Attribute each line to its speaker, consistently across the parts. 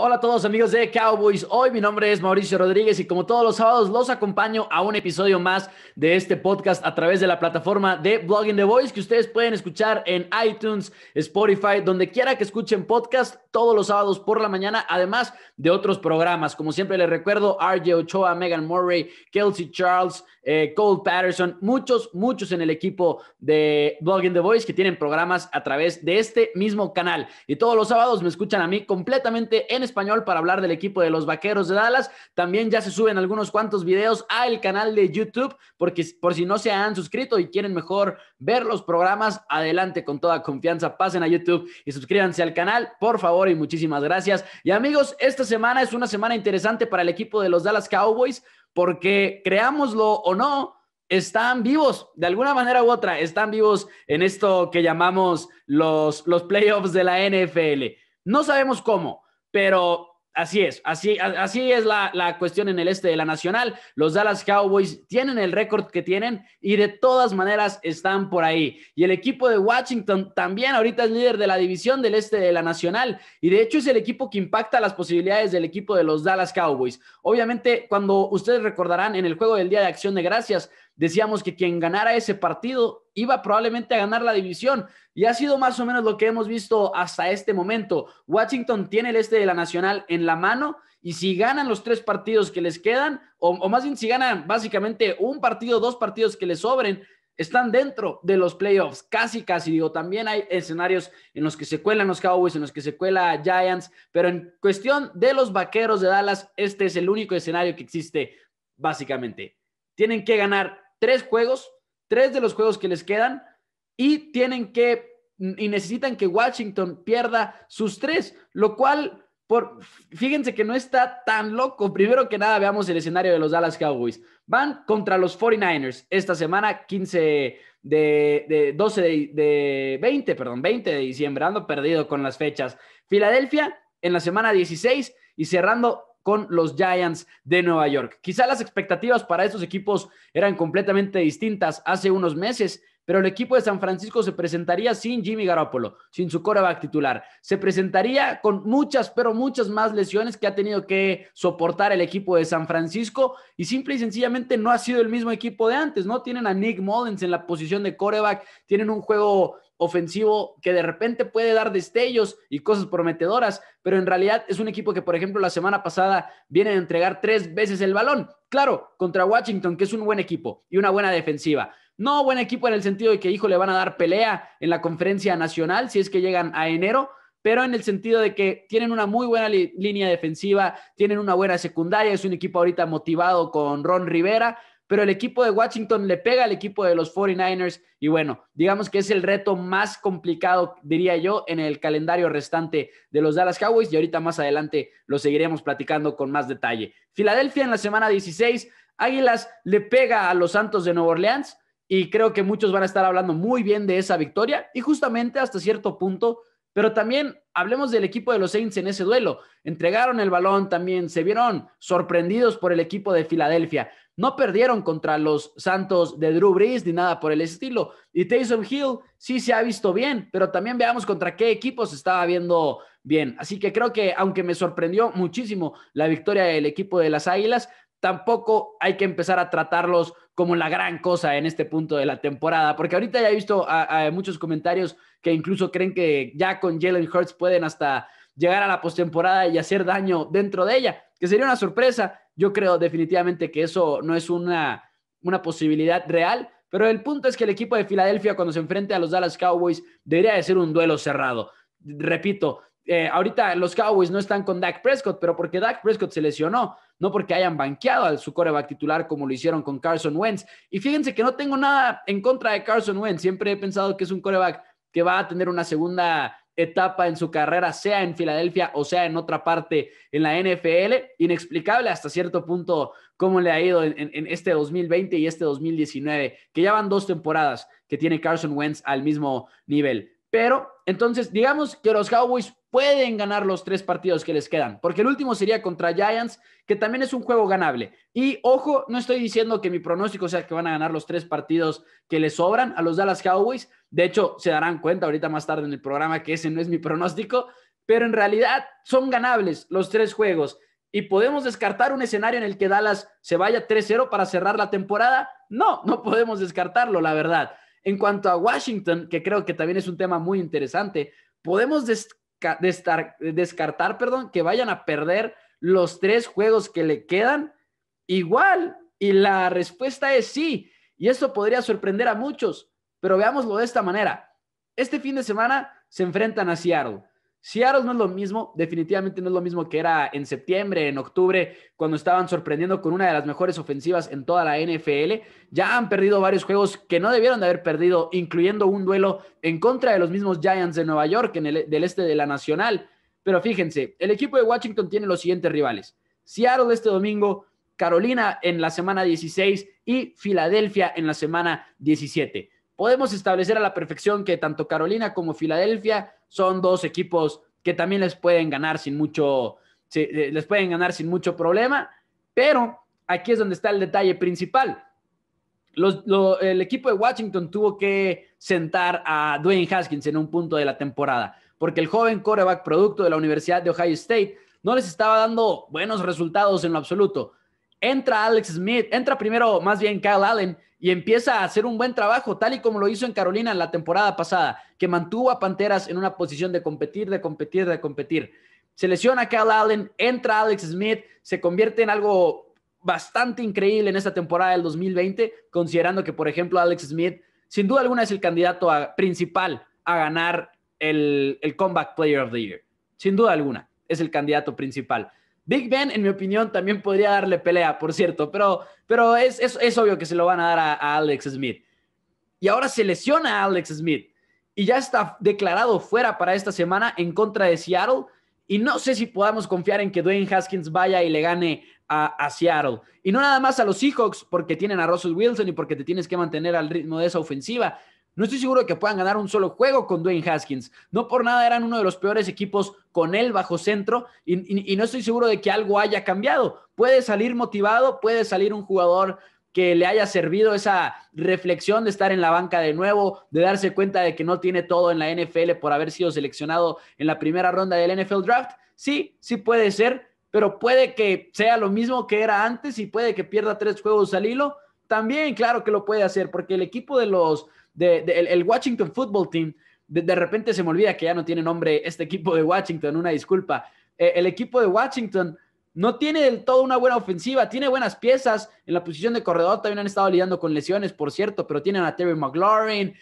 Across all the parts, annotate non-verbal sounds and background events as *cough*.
Speaker 1: Hola a todos amigos de Cowboys. Hoy mi nombre es Mauricio Rodríguez y como todos los sábados los acompaño a un episodio más de este podcast a través de la plataforma de Blogging the Voice que ustedes pueden escuchar en iTunes, Spotify, donde quiera que escuchen podcast todos los sábados por la mañana, además de otros programas. Como siempre les recuerdo, RJ Ochoa, Megan Murray, Kelsey Charles, eh, Cole Patterson, muchos, muchos en el equipo de Blogging the Boys que tienen programas a través de este mismo canal. Y todos los sábados me escuchan a mí completamente en español para hablar del equipo de los Vaqueros de Dallas. También ya se suben algunos cuantos videos al canal de YouTube, porque por si no se han suscrito y quieren mejor ver los programas, adelante con toda confianza, pasen a YouTube y suscríbanse al canal, por favor, y muchísimas gracias. Y amigos, esta semana es una semana interesante para el equipo de los Dallas Cowboys porque creámoslo o no, están vivos, de alguna manera u otra, están vivos en esto que llamamos los, los playoffs de la NFL. No sabemos cómo, pero Así es, así, así es la, la, cuestión en el este de la Nacional. Los Dallas Cowboys tienen el récord que tienen y de todas maneras están por ahí. Y el equipo de Washington también ahorita es líder de la división del este de la Nacional y de hecho es el equipo que impacta las posibilidades del equipo de los Dallas Cowboys. Obviamente, cuando ustedes recordarán en el juego del Día de Acción de Gracias, decíamos que quien ganara ese partido iba probablemente a ganar la división y ha sido más o menos lo que hemos visto hasta este momento. Washington tiene el este de la Nacional en la mano y si ganan los tres partidos que les quedan, o, más bien si ganan básicamente un partido, dos partidos que les sobren, están dentro de los playoffs, casi, casi. Digo, también hay escenarios en los que se cuelan los Cowboys, en los que se cuela Giants, pero en cuestión de los vaqueros de Dallas, este es el único escenario que existe, básicamente. Tienen que ganar tres juegos, tres de los juegos que les quedan y tienen que y necesitan que Washington pierda sus tres, lo cual por fíjense que no está tan loco. *laughs* Primero que nada, veamos el escenario de los Dallas Cowboys. Van contra los 49ers esta semana 15 de, de 12 de, de 20, perdón, 20 de diciembre, ando perdido con las fechas. Filadelfia en la semana 16 y cerrando con los Giants de Nueva York. Quizá las expectativas para estos equipos eran completamente distintas hace unos meses, pero el equipo de San Francisco se presentaría sin Jimmy Garoppolo, sin su coreback titular. Se presentaría con muchas, pero muchas más lesiones que ha tenido que soportar el equipo de San Francisco y simple y sencillamente no ha sido el mismo equipo de antes, ¿no? Tienen a Nick Mullins en la posición de coreback, tienen un juego ofensivo que de repente puede dar destellos y cosas prometedoras, pero en realidad es un equipo que, por ejemplo, la semana pasada viene a entregar tres veces el balón. Claro, contra Washington, que es un buen equipo y una buena defensiva. No buen equipo en el sentido de que, hijo, le van a dar pelea en la conferencia nacional si es que llegan a enero, pero en el sentido de que tienen una muy buena línea defensiva, tienen una buena secundaria, es un equipo ahorita motivado con Ron Rivera, pero el equipo de Washington le pega al equipo de los 49ers y bueno, digamos que es el reto más complicado, diría yo, en el calendario restante de los Dallas Cowboys y ahorita más adelante lo seguiremos platicando con más detalle. Filadelfia en la semana 16, Águilas le pega a los Santos de Nueva Orleans y creo que muchos van a estar hablando muy bien de esa victoria y justamente hasta cierto punto, pero también hablemos del equipo de los Saints en ese duelo. Entregaron el balón también, se vieron sorprendidos por el equipo de Filadelfia. No perdieron contra los Santos de Drew Brees ni nada por el estilo. Y Taysom Hill sí se ha visto bien, pero también veamos contra qué equipo se estaba viendo bien. Así que creo que, aunque me sorprendió muchísimo la victoria del equipo de las Águilas, tampoco hay que empezar a tratarlos como la gran cosa en este punto de la temporada, porque ahorita ya he visto muchos comentarios que incluso creen que ya con Jalen Hurts pueden hasta llegar a la postemporada y hacer daño dentro de ella, que sería una sorpresa. Yo creo definitivamente que eso no es una, una posibilidad real, pero el punto es que el equipo de Filadelfia cuando se enfrente a los Dallas Cowboys debería de ser un duelo cerrado. Repito, eh, ahorita los Cowboys no están con Dak Prescott, pero porque Dak Prescott se lesionó, no porque hayan banqueado a su coreback titular como lo hicieron con Carson Wentz. Y fíjense que no tengo nada en contra de Carson Wentz, siempre he pensado que es un coreback que va a tener una segunda etapa en su carrera, sea en Filadelfia o sea en otra parte en la NFL. Inexplicable hasta cierto punto cómo le ha ido en, este 2020 y este 2019, que ya van dos temporadas que tiene Carson Wentz al mismo nivel. Pero entonces, digamos que los Cowboys pueden ganar los tres partidos que les quedan, porque el último sería contra Giants, que también es un juego ganable. Y ojo, no estoy diciendo que mi pronóstico sea que van a ganar los tres partidos que les sobran a los Dallas Cowboys. De hecho, se darán cuenta ahorita más tarde en el programa que ese no es mi pronóstico, pero en realidad son ganables los tres juegos. ¿Y podemos descartar un escenario en el que Dallas se vaya 3-0 para cerrar la temporada? No, no podemos descartarlo, la verdad. En cuanto a Washington, que creo que también es un tema muy interesante, podemos descartar perdón, que vayan a perder los tres juegos que le quedan? Igual. Y la respuesta es sí. Y esto podría sorprender a muchos, pero veámoslo de esta manera. Este fin de semana se enfrentan a Seattle. Seattle no es lo mismo, definitivamente no es lo mismo que era en septiembre, en octubre, cuando estaban sorprendiendo con una de las mejores ofensivas en toda la NFL. Ya han perdido varios juegos que no debieron de haber perdido, incluyendo un duelo en contra de los mismos Giants de Nueva York, en el, e, del este de la Nacional. Pero fíjense, el equipo de Washington tiene los siguientes rivales. Seattle este domingo, Carolina en la semana 16 y Filadelfia en la semana 17 podemos establecer a la perfección que tanto Carolina como Filadelfia son dos equipos que también les pueden ganar sin mucho, eh, les pueden ganar sin mucho problema, pero aquí es donde está el detalle principal. el equipo de Washington tuvo que sentar a Dwayne Haskins en un punto de la temporada, porque el joven coreback producto de la Universidad de Ohio State no les estaba dando buenos resultados en lo absoluto. Entra Alex Smith, entra primero más bien Kyle Allen, y empieza a hacer un buen trabajo, tal y como lo hizo en Carolina la temporada pasada, que mantuvo a Panteras en una posición de competir, de competir, de competir. Se lesiona a Cal Allen, entra Alex Smith, se convierte en algo bastante increíble en esta temporada del 2020, considerando que, por ejemplo, Alex Smith, sin duda alguna, es el candidato principal a ganar el, el Comeback Player of the Year. Sin duda alguna, es el candidato principal. Big Ben, en mi opinión, también podría darle pelea, por cierto, pero, pero es, obvio que se lo van a dar a, Alex Smith. Y ahora se lesiona a Alex Smith y ya está declarado fuera para esta semana en contra de Seattle. Y no sé si podamos confiar en que Dwayne Haskins vaya y le gane a Seattle. Y no nada más a los Seahawks porque tienen a Russell Wilson y porque te tienes que mantener al ritmo de esa ofensiva, no estoy seguro de que puedan ganar un solo juego con Dwayne Haskins. No por nada eran uno de los peores equipos con él bajo centro y, no estoy seguro de que algo haya cambiado. Puede salir motivado, puede salir un jugador que le haya servido esa reflexión de estar en la banca de nuevo, de darse cuenta de que no tiene todo en la NFL por haber sido seleccionado en la primera ronda del NFL Draft. Sí, sí puede ser, pero puede que sea lo mismo que era antes y puede que pierda tres juegos al hilo también, claro que lo puede hacer, porque el equipo de los, de, el, Washington Football Team, de, repente se me olvida que ya no tiene nombre este equipo de Washington, una disculpa. Eh, el equipo de Washington no tiene del todo una buena ofensiva, tiene buenas piezas en la posición de corredor, también han estado lidiando con lesiones, por cierto, pero tienen a Terry McLaurin,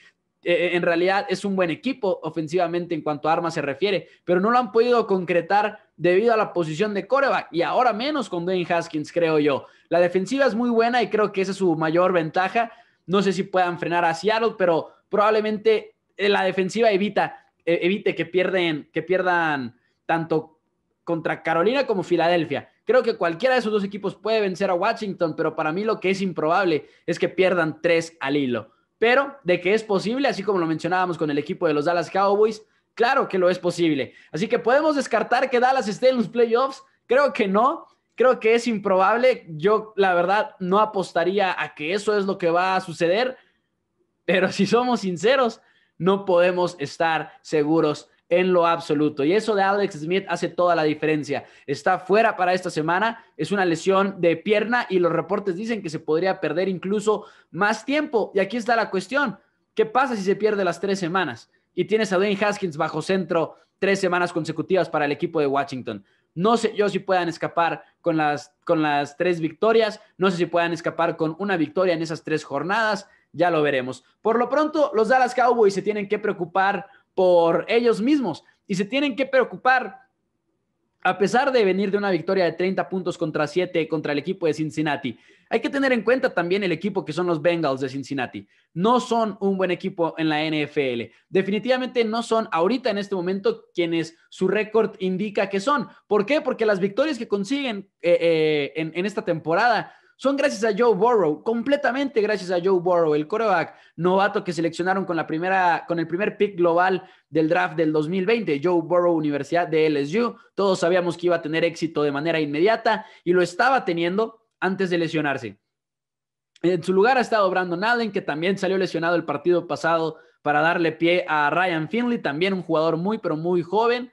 Speaker 1: eh, eh, en realidad es un buen equipo ofensivamente en cuanto a armas se refiere, pero no lo han podido concretar debido a la posición de coreback y ahora menos con Dwayne Haskins, creo yo. La defensiva es muy buena y creo que esa es su mayor ventaja. No sé si puedan frenar a Seattle, pero probablemente eh, la defensiva evita, evite que, pierden, que pierdan tanto contra Carolina como Filadelfia. Creo que cualquiera de esos dos equipos puede vencer a Washington, pero para mí lo que es improbable es que pierdan tres al hilo pero de que es posible, así como lo mencionábamos con el equipo de los Dallas Cowboys, claro que lo es posible. Así que podemos descartar que Dallas esté en los playoffs, creo que no, creo que es improbable, yo la verdad no apostaría a que eso es lo que va a suceder, pero si somos sinceros, no podemos estar seguros en lo absoluto. Y eso de Alex Smith hace toda la diferencia. Está fuera para esta semana, es una lesión de pierna y los reportes dicen que se podría perder incluso más tiempo. Y aquí está la cuestión. ¿Qué pasa si se pierde las tres semanas? Y tienes a Dwayne Haskins bajo centro tres semanas consecutivas para el equipo de Washington. No sé yo si puedan escapar con las, con las tres victorias, no sé si puedan escapar con una victoria en esas tres jornadas, ya lo veremos. Por lo pronto, los Dallas Cowboys se tienen que preocupar por ellos mismos y se tienen que preocupar. A pesar de venir de una victoria de 30 puntos contra 7 contra el equipo de Cincinnati, hay que tener en cuenta también el equipo que son los Bengals de Cincinnati. No son un buen equipo en la NFL. Definitivamente no son ahorita en este momento quienes su récord indica que son. ¿Por qué? Porque las victorias que consiguen eh, eh, en, en esta temporada son gracias a Joe Burrow, completamente gracias a Joe Burrow, el coreback novato que seleccionaron con, la primera, con el primer pick global del draft del 2020, Joe Burrow, Universidad de LSU. Todos sabíamos que iba a tener éxito de manera inmediata y lo estaba teniendo antes de lesionarse. En su lugar ha estado Brandon Allen, que también salió lesionado el partido pasado para darle pie a Ryan Finley, también un jugador muy, pero muy joven.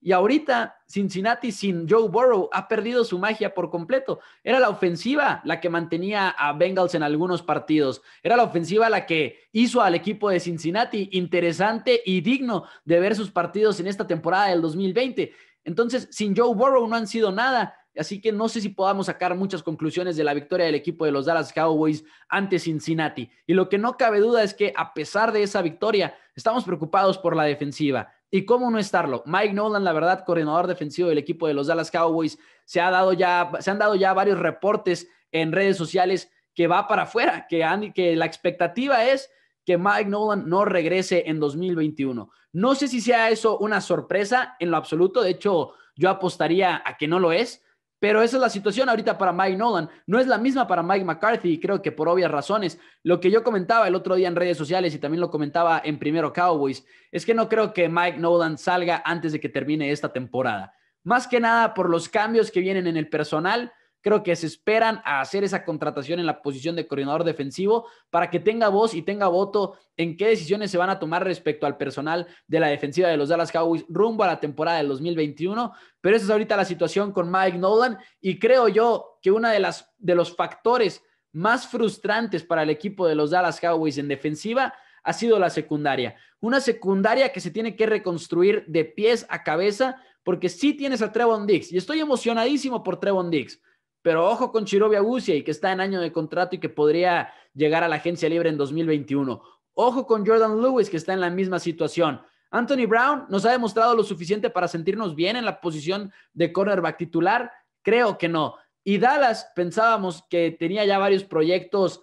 Speaker 1: Y ahorita Cincinnati sin Joe Burrow ha perdido su magia por completo. Era la ofensiva la que mantenía a Bengals en algunos partidos. Era la ofensiva la que hizo al equipo de Cincinnati interesante y digno de ver sus partidos en esta temporada del 2020. Entonces, sin Joe Burrow no han sido nada. Así que no sé si podamos sacar muchas conclusiones de la victoria del equipo de los Dallas Cowboys ante Cincinnati. Y lo que no cabe duda es que a pesar de esa victoria, estamos preocupados por la defensiva. ¿Y cómo no estarlo? Mike Nolan, la verdad, coordinador defensivo del equipo de los Dallas Cowboys, se, ha dado ya, se han dado ya varios reportes en redes sociales que va para afuera, que, que la expectativa es que Mike Nolan no regrese en 2021. No sé si sea eso una sorpresa en lo absoluto, de hecho yo apostaría a que no lo es, pero esa es la situación ahorita para Mike Nolan. No es la misma para Mike McCarthy y creo que por obvias razones. Lo que yo comentaba el otro día en redes sociales y también lo comentaba en Primero Cowboys es que no creo que Mike Nolan salga antes de que termine esta temporada. Más que nada por los cambios que vienen en el personal Creo que se esperan a hacer esa contratación en la posición de coordinador defensivo para que tenga voz y tenga voto en qué decisiones se van a tomar respecto al personal de la defensiva de los Dallas Cowboys rumbo a la temporada del 2021. Pero esa es ahorita la situación con Mike Nolan y creo yo que uno de, las, de los factores más frustrantes para el equipo de los Dallas Cowboys en defensiva ha sido la secundaria. Una secundaria que se tiene que reconstruir de pies a cabeza porque si tienes a Trevon Diggs y estoy emocionadísimo por Trevon Diggs pero ojo con Chirovia Agusia y que está en año de contrato y que podría llegar a la agencia libre en 2021. Ojo con Jordan Lewis, que está en la misma situación. Anthony Brown nos ha demostrado lo suficiente para sentirnos bien en la posición de cornerback titular. Creo que no. Y Dallas pensábamos que tenía ya varios proyectos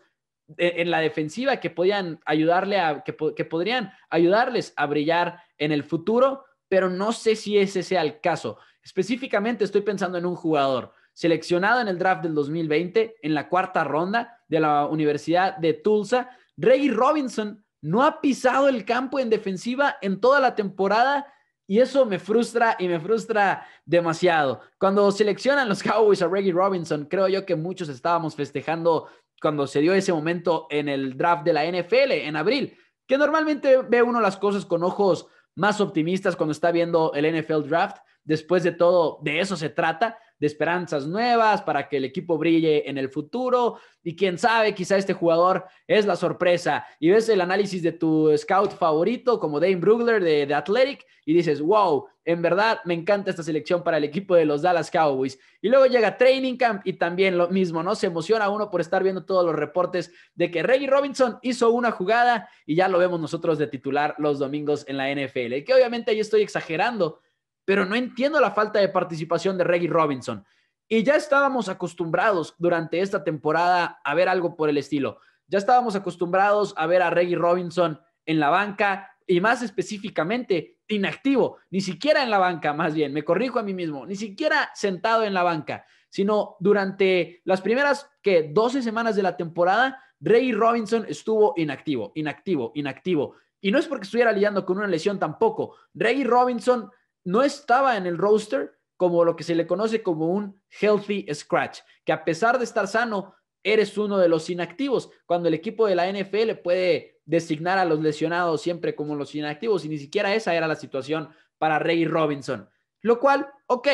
Speaker 1: eh, en la defensiva que podían ayudarle que podrían ayudarles a brillar en el futuro, pero no sé si ese sea el caso. Específicamente estoy pensando en un jugador seleccionado en el draft del 2020 en la cuarta ronda de la Universidad de Tulsa. Reggie Robinson no ha pisado el campo en defensiva en toda la temporada y eso me frustra y me frustra demasiado. Cuando seleccionan los *laughs* Cowboys a Reggie Robinson, creo yo que muchos estábamos festejando cuando se dio ese momento en el draft de la NFL en abril, que normalmente ve uno las cosas con ojos más optimistas cuando está viendo el NFL draft. Después de todo, de eso se trata de esperanzas nuevas, para que el equipo brille en el futuro. Y quién sabe, quizá este jugador es la sorpresa. Y ves el análisis de tu scout favorito, como Dane Brugler de, de Athletic, y dices, wow, en verdad me encanta esta selección para el equipo de los Dallas Cowboys. Y luego llega Training Camp y también lo mismo, ¿no? Se emociona uno por estar viendo todos los reportes de que Reggie Robinson hizo una jugada y ya lo vemos nosotros de titular los domingos en la NFL. Que obviamente yo estoy exagerando pero no entiendo la falta de participación de Reggie Robinson. Y ya estábamos acostumbrados durante esta temporada a ver algo por el estilo. Ya estábamos acostumbrados a ver a Reggie Robinson en la banca y más específicamente inactivo, ni siquiera en la banca, más bien, me corrijo a mí mismo, ni siquiera sentado en la banca, sino durante las primeras que 12 semanas de la temporada, Reggie Robinson estuvo inactivo, inactivo, inactivo. Y no es porque estuviera lidiando con una lesión tampoco. Reggie Robinson no estaba en el roster como lo que se le conoce como un healthy scratch, que a pesar de estar sano, eres uno de los inactivos, cuando el equipo de la NFL puede designar a los lesionados siempre como los inactivos y ni siquiera esa era la situación para Ray Robinson. Lo cual, ok,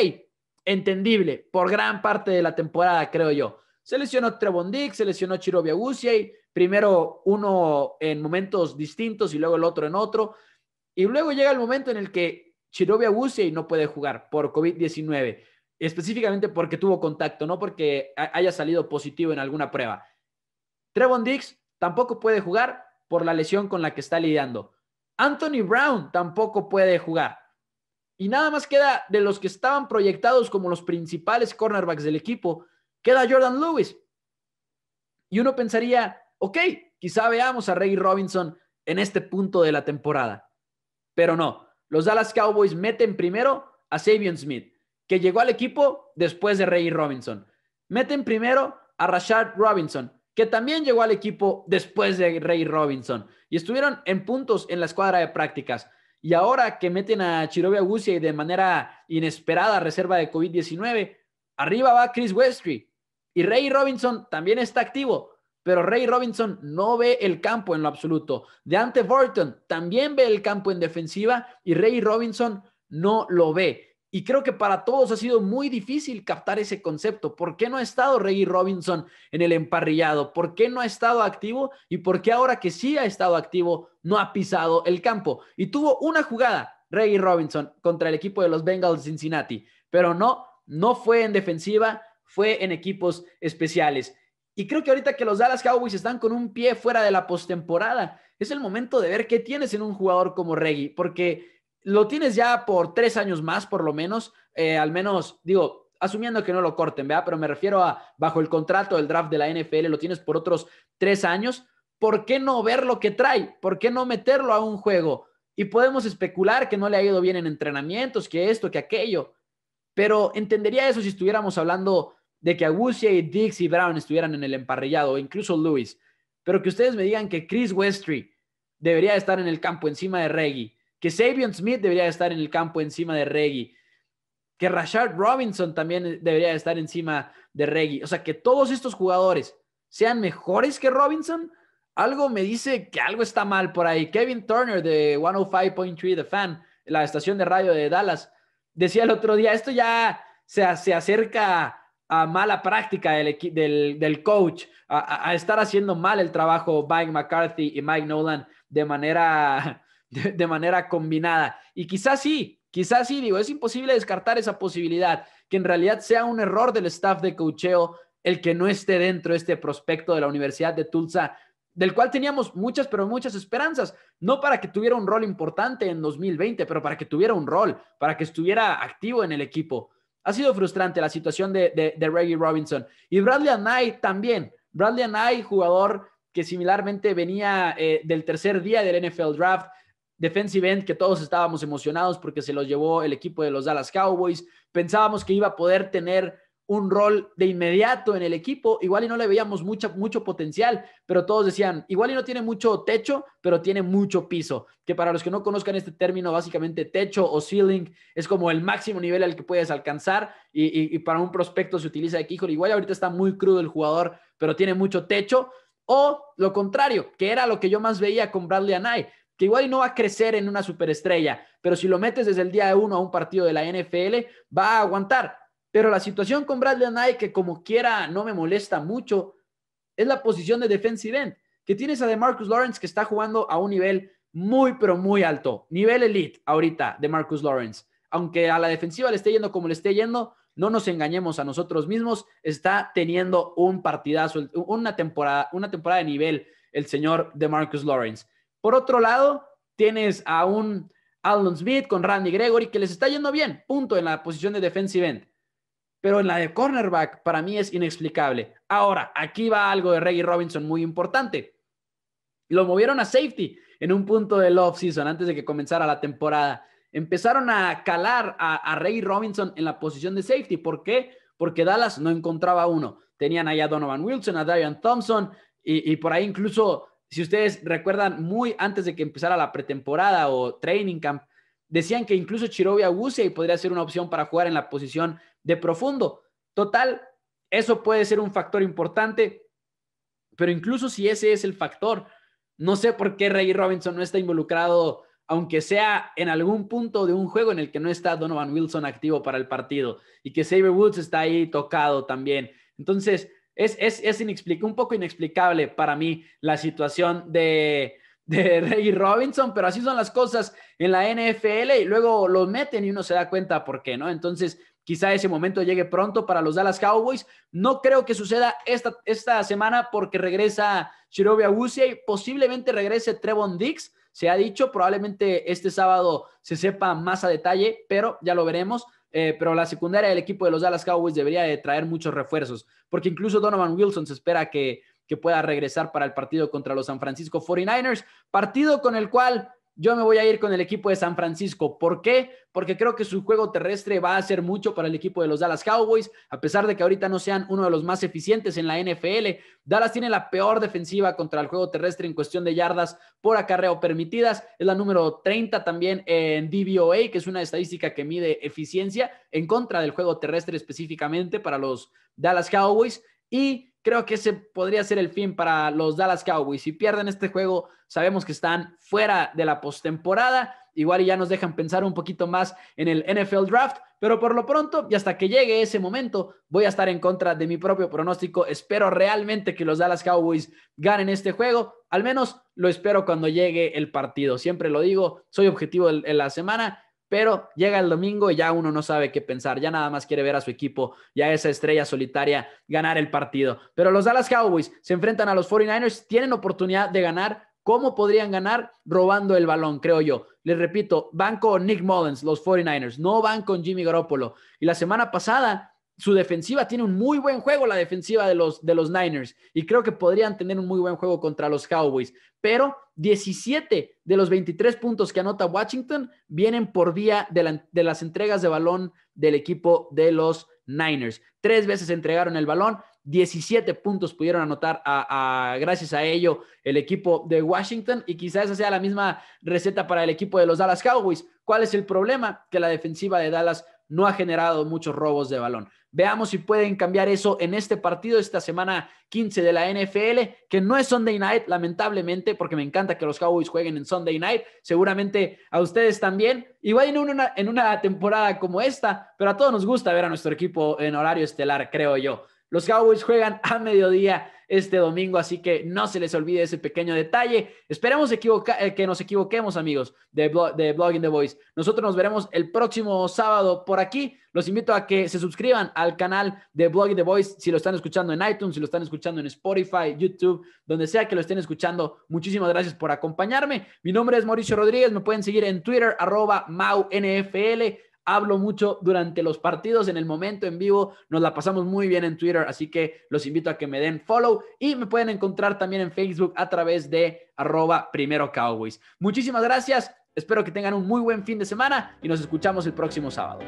Speaker 1: entendible por gran parte de la temporada, creo yo. Se lesionó Trevon se lesionó chirovia y primero uno en momentos distintos y luego el otro en otro. Y luego llega el momento en el que Chirovia y no puede jugar por COVID-19, específicamente porque tuvo contacto, no porque haya salido positivo en alguna prueba. Trevon Dix tampoco puede jugar por la lesión con la que está lidiando. Anthony Brown tampoco puede jugar. Y nada más queda de los que estaban proyectados como los principales cornerbacks del equipo, queda Jordan Lewis. Y uno pensaría, ok, quizá veamos a Reggie Robinson en este punto de la temporada. Pero no, los Dallas Cowboys meten primero a Sabian Smith, que llegó al equipo después de Ray Robinson. Meten primero a Rashad Robinson, que también llegó al equipo después de Ray Robinson. Y estuvieron en puntos en la escuadra de prácticas. Y ahora que meten a Chirobe Agusia y de manera inesperada reserva de COVID-19, arriba va Chris Westry. Y Ray Robinson también está activo pero Ray Robinson no ve el campo en lo absoluto. Deante Burton también ve el campo en defensiva y Ray Robinson no lo ve. Y creo que para todos ha sido muy difícil captar ese concepto. ¿Por qué no ha estado Ray Robinson en el emparrillado? ¿Por qué no ha estado activo? ¿Y por qué ahora que sí ha estado activo no ha pisado el campo? Y tuvo una jugada, Ray Robinson, contra el equipo de los Bengals de Cincinnati, pero no, no fue en defensiva, fue en equipos especiales. Y creo que ahorita que los Dallas Cowboys están con un pie fuera de la postemporada, es el momento de ver qué tienes en un jugador como Reggie, porque lo tienes ya por tres años más, por lo menos, eh, al menos, digo, asumiendo que no lo corten, ¿verdad? Pero me refiero a, bajo el contrato del draft de la NFL, lo tienes por otros tres años, ¿por qué no ver lo que trae? ¿Por qué no meterlo a un juego? Y podemos especular que no le ha ido bien en entrenamientos, que esto, que aquello, pero entendería eso si estuviéramos hablando de que Agusia y Dix y Brown estuvieran en el emparrillado, incluso Lewis, pero que ustedes me digan que Chris Westry debería estar en el campo encima de Reggie, que Sabian Smith debería estar en el campo encima de Reggie, que Rashard Robinson también debería estar encima de Reggie. O sea, que todos estos jugadores sean mejores que Robinson, algo me dice que algo está mal por ahí. Kevin Turner de 105.3 The Fan, la estación de radio de Dallas, decía el otro día, esto ya se, se acerca a mala práctica del, del, coach, a, estar haciendo mal el trabajo Mike McCarthy y Mike Nolan de manera, *laughs* de, manera combinada. Y quizás sí, quizás sí, digo, es imposible descartar esa posibilidad, que en realidad sea un error del staff de cocheo el que no esté dentro este prospecto de la Universidad de Tulsa del cual teníamos muchas, pero muchas esperanzas, no para que tuviera un rol importante en 2020, pero para que tuviera un rol, para que estuviera activo en el equipo. Ha sido frustrante la situación de, Reggie Robinson. Y Bradley Anay también. Bradley Anay, jugador que similarmente venía eh, del tercer día del NFL Draft, defensive end que todos estábamos emocionados porque se los llevó el equipo de los Dallas Cowboys. Pensábamos que iba a poder tener un rol de inmediato en el equipo, igual y no le veíamos mucho potencial, pero todos decían, igual y no tiene mucho techo, pero tiene mucho piso, que para los que no conozcan este término, básicamente techo o ceiling es como el máximo nivel al que puedes alcanzar y, para un prospecto se utiliza aquí, híjole, igual ahorita está muy crudo el jugador, pero tiene mucho techo, o lo contrario, que era lo que yo más veía con Bradley Anay, que igual y no va a crecer en una superestrella, pero si lo metes desde el día uno a un partido de la NFL, va a aguantar pero la situación con Bradley Knight, que como quiera no me molesta mucho, es la posición de defensive end, que tienes a DeMarcus Lawrence que está jugando a un nivel muy, pero muy alto, nivel elite ahorita de Marcus Lawrence. Aunque a la defensiva le esté yendo como le esté yendo, no nos engañemos a nosotros mismos, está teniendo un partidazo, una temporada, una temporada de nivel el señor Demarcus Lawrence. Por otro lado, tienes a un Alan Smith con Randy Gregory que les está yendo bien, punto, en la posición de defensive end pero en la de cornerback para mí es inexplicable. Ahora, aquí va algo de Reggie Robinson muy importante. Lo movieron a safety en un punto del offseason antes de que comenzara la temporada. Empezaron a calar a, Reggie Robinson en la posición de safety. ¿Por qué? Porque Dallas no encontraba uno. Tenían allá a Donovan Wilson, a Darian Thompson y por ahí incluso, si ustedes recuerdan, muy antes de que empezara la pretemporada o training camp, Decían que incluso Chirovia y podría ser una opción para jugar en la posición de profundo. Total, eso puede ser un factor importante, pero incluso si ese es el factor, no sé por qué Ray Robinson no está involucrado, aunque sea en algún punto de un juego en el que no está Donovan Wilson activo para el partido y que Saber Woods está ahí tocado también. Entonces, es, es un poco inexplicable para mí la situación de, de Reggie Robinson, pero así son las cosas en la NFL y luego los meten y uno se da cuenta por qué, ¿no? Entonces, quizá ese momento llegue pronto para los Dallas Cowboys. No creo que suceda esta, esta semana porque regresa Shirovia Busia y posiblemente regrese Trevon Dix. Se ha dicho, probablemente este sábado se sepa más a detalle, pero ya lo veremos. Eh, pero la secundaria del equipo de los Dallas Cowboys debería de traer muchos refuerzos, porque incluso Donovan Wilson se espera que que pueda regresar para el partido contra los San Francisco 49ers, partido con el cual yo me voy a ir con el equipo de San Francisco. ¿Por qué? Porque creo que su juego terrestre va a hacer mucho para el equipo de los Dallas Cowboys, a pesar de que ahorita no sean uno de los más eficientes en la NFL. Dallas tiene la peor defensiva contra el juego terrestre en cuestión de yardas por acarreo permitidas. Es la número 30 también en DVOA, que es una estadística que mide eficiencia en contra del juego terrestre específicamente para los Dallas Cowboys. Y Creo que ese podría ser el fin para los Dallas Cowboys. Si pierden este juego, sabemos que están fuera de la postemporada. Igual ya nos dejan pensar un poquito más en el NFL Draft, pero por lo pronto y hasta que llegue ese momento, voy a estar en contra de mi propio pronóstico. Espero realmente que los Dallas Cowboys ganen este juego. Al menos lo espero cuando llegue el partido. Siempre lo digo, soy objetivo en la semana pero llega el domingo y ya uno no sabe qué pensar, ya nada más quiere ver a su equipo, y a esa estrella solitaria ganar el partido. Pero los Dallas Cowboys se enfrentan a los 49ers, tienen oportunidad de ganar. ¿Cómo podrían ganar? Robando el balón, creo yo. Les repito, van con Nick Mullens, los 49ers, no van con Jimmy Garoppolo. Y la semana pasada su defensiva tiene un muy buen juego, la defensiva de los, de los Niners, y creo que podrían tener un muy buen juego contra los Cowboys, pero 17 de los 23 puntos que anota Washington vienen por vía de, las entregas de balón del equipo de los Niners. Tres veces entregaron el balón, 17 puntos pudieron anotar gracias a ello el equipo de Washington y quizás esa sea la misma receta para el equipo de los Dallas Cowboys. ¿Cuál es el problema? Que la defensiva de Dallas no ha generado muchos robos de balón. Veamos si pueden cambiar eso en este partido, esta semana 15 de la NFL, que no es Sunday Night, lamentablemente, porque me encanta que los Cowboys jueguen en Sunday Night, seguramente a ustedes también. Igual en una, en una temporada como esta, pero a todos nos gusta ver a nuestro equipo en horario estelar, creo yo. Los Cowboys juegan a mediodía este domingo, así que no se les olvide ese pequeño detalle. Esperemos eh, que nos equivoquemos, amigos, de, Blogging the Voice. Nosotros nos veremos el próximo sábado por aquí. Los invito a que se suscriban al canal de Blogging the Voice si lo están escuchando en iTunes, si lo están escuchando en Spotify, YouTube, donde sea que lo estén escuchando. Muchísimas gracias por acompañarme. Mi nombre es Mauricio Rodríguez. Me pueden seguir en Twitter, arroba MauNFL. Hablo mucho durante los partidos, en el momento en vivo. Nos la pasamos muy bien en Twitter, así que los invito a que me den follow y me pueden encontrar también en Facebook a través de arroba primero Cowboys. Muchísimas gracias. Espero que tengan un muy buen fin de semana y nos escuchamos el próximo sábado.